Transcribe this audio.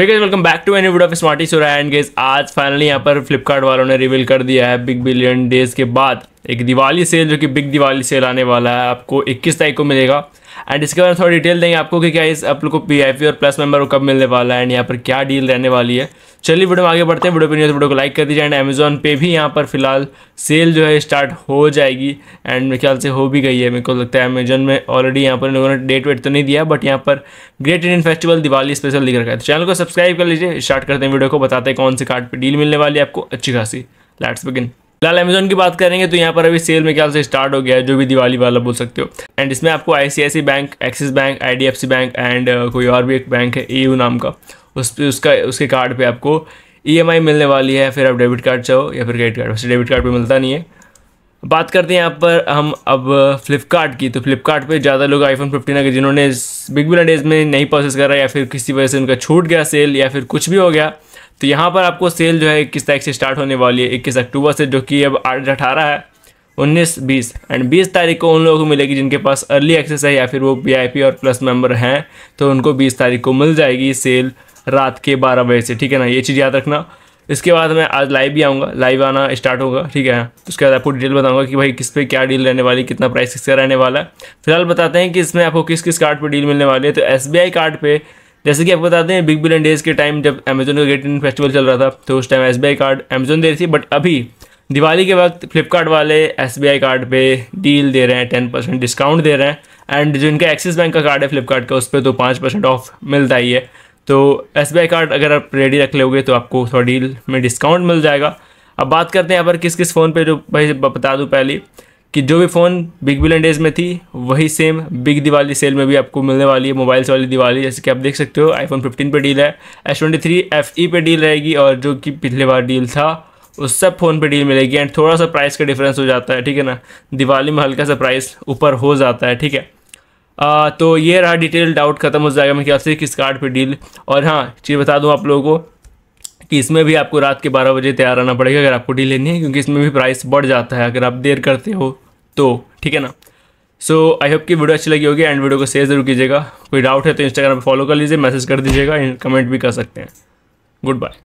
welcome back to any video of Smarty so and guess आज finally यहाँ पर फ्लिपकार्ट वालों ने रिवील कर दिया है बिग बिलियन डेज के बाद एक दिवाली सेल जो कि बिग दिवाली सेल आने वाला है आपको 21 तारीख को मिलेगा एंड इसके बारे में थोड़ी डिटेल देंगे आपको कि क्या इस आप लोग को पी और प्लस मेंबर को कब मिलने वाला है एंड यहाँ पर क्या डील रहने वाली है चलिए वीडियो में आगे बढ़ते हैं वीडियो पर नहीं वीडियो तो को लाइक कर दीजिए एंड अमेजोन पे भी यहाँ पर फिलहाल सेल जो है स्टार्ट हो जाएगी एंड मेरे ख्याल से हो भी गई है मेरे को लगता है अमेजोन में ऑलरेडी यहाँ पर लोगों ने डेट वेट तो नहीं दिया बट यहाँ पर great Indian festival Diwali special दिख रखा है तो चैनल को सब्सक्राइब कर लीजिए स्टार्ट करते हैं वीडियो को बताते हैं कौन से कार्ड पर डील मिलने वाली है आपको अच्छी खासी लेट्स बिगिन फिलहाल अमेजोन की बात करेंगे तो यहाँ पर अभी सेल में क्या से स्टार्ट हो गया है जो भी दिवाली वाला बोल सकते हो एंड इसमें आपको I bank Axis bank I bank and कोई और भी एक बैंक है ए e नाम का उस उसका उसके कार्ड पर आपको ई e मिलने वाली है फिर आप डेबिट कार्ड चाहो या फिर क्रेडिट कार्ड वैसे डेबिट कार्ड पर मिलता नहीं है बात करते हैं यहाँ पर हम अब फ्लिपकार्ट uh, की तो फ्लिपकार्ट ज़्यादा लोग आईफोन फिफ्टीन अगर जिन्होंने बिग बिलियन डेज में नहीं परसेस करा या फिर किसी वजह से उनका छूट गया सेल या फिर कुछ भी हो गया तो यहाँ पर आपको सेल जो है इक्कीस तारीख से स्टार्ट होने वाली है इक्कीस अक्टूबर से जो कि अब आठ अठारह है उन्नीस बीस एंड बीस तारीख को उन लोगों को मिलेगी जिनके पास अर्ली एक्सेस है या फिर वो वी और प्लस मेम्बर हैं तो उनको बीस तारीख को मिल जाएगी सेल रात के बारह बजे से ठीक है ना ये चीज़ याद रखना इसके बाद मैं आज लाइव भी आऊँगा लाइव आना स्टार्ट होगा ठीक है तो उसके बाद आपको डिटेल बताऊँगा कि भाई किस पे क्या डील रहने वाली कितना प्राइस किसका रहने वाला है फिलहाल बताते हैं कि इसमें आपको किस किस कार्ड पर डील मिलने वाली है तो एस कार्ड पर जैसे कि आपको बताते हैं बिग बिलियन डेज के टाइम जब अमेजोन का ग्रेट इंडियन फेस्टिवल चल रहा था तो उस टाइम एस कार्ड अमेजोन दे रही थी बट अभी दिवाली के वक्त फ्लिपकार्ट वाले एस कार्ड पे डील दे रहे हैं टेन परसेंट डिस्काउंट दे रहे हैं एंड जो इनका एक्सिस बैंक का कार्ड है फ्लिपकार्ट का उस पर तो पाँच परसेंट ऑफ मिलता ही है तो एस कार्ड अगर आप रेडी रख लोगे तो आपको थोड़ा डील में डिस्काउंट मिल जाएगा अब बात करते हैं यहाँ पर किस किस फ़ोन पे जो भाई बता दूँ पहली कि जो भी फ़ोन बिग बिलियन डेज में थी वही सेम बिग दिवाली सेल में भी आपको मिलने वाली है मोबाइल्स वाली दिवाली जैसे कि आप देख सकते हो आईफोन 15 पे डील है S twenty three F E पे डील रहेगी और जो कि पिछले बार डील था उस सब फ़ोन पे डील मिलेगी एंड थोड़ा सा प्राइस का डिफरेंस हो जाता है ठीक है ना दिवाली में हल्का सा प्राइस ऊपर हो जाता है ठीक है आ, तो ये रहा डिटेल डाउट खत्म हो जाएगा मैं क्या से किस कार्ड पर डील और हाँ चीज़ बता दूँ आप लोगों को कि इसमें भी आपको रात के बारह बजे तैयार आना पड़ेगा अगर आपको डील लेनी है क्योंकि इसमें भी प्राइस बढ़ जाता है अगर आप देर करते हो तो ठीक है ना सो आई होप कि वीडियो अच्छी लगी होगी एंड वीडियो को शेयर जरूर कीजिएगा कोई डाउट है तो इंस्टाग्राम पर फॉलो कर लीजिए मैसेज कर दीजिएगा कमेंट भी कर सकते हैं गुड बाय